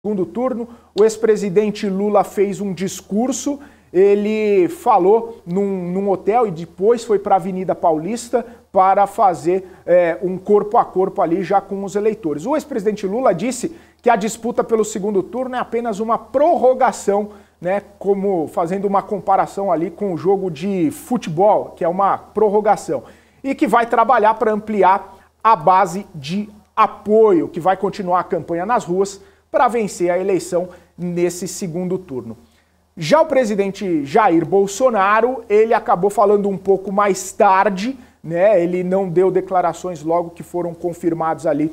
segundo turno, o ex-presidente Lula fez um discurso. Ele falou num, num hotel e depois foi para a Avenida Paulista para fazer é, um corpo a corpo ali já com os eleitores. O ex-presidente Lula disse que a disputa pelo segundo turno é apenas uma prorrogação, né, como fazendo uma comparação ali com o jogo de futebol, que é uma prorrogação, e que vai trabalhar para ampliar a base de apoio, que vai continuar a campanha nas ruas para vencer a eleição nesse segundo turno. Já o presidente Jair Bolsonaro, ele acabou falando um pouco mais tarde, né? Ele não deu declarações logo que foram confirmados ali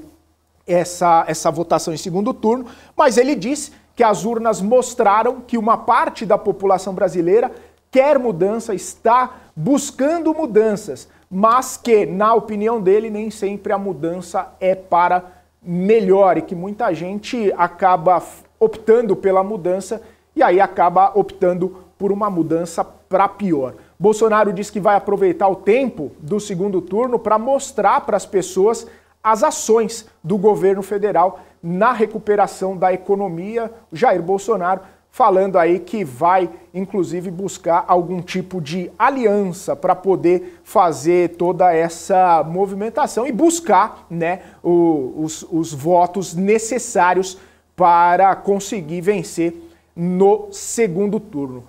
essa, essa votação em segundo turno, mas ele disse que as urnas mostraram que uma parte da população brasileira quer mudança, está buscando mudanças, mas que, na opinião dele, nem sempre a mudança é para melhor e que muita gente acaba optando pela mudança e aí acaba optando por uma mudança para pior. Bolsonaro diz que vai aproveitar o tempo do segundo turno para mostrar para as pessoas as ações do governo federal na recuperação da economia. Jair Bolsonaro falando aí que vai, inclusive, buscar algum tipo de aliança para poder fazer toda essa movimentação e buscar né, os, os votos necessários para conseguir vencer no segundo turno.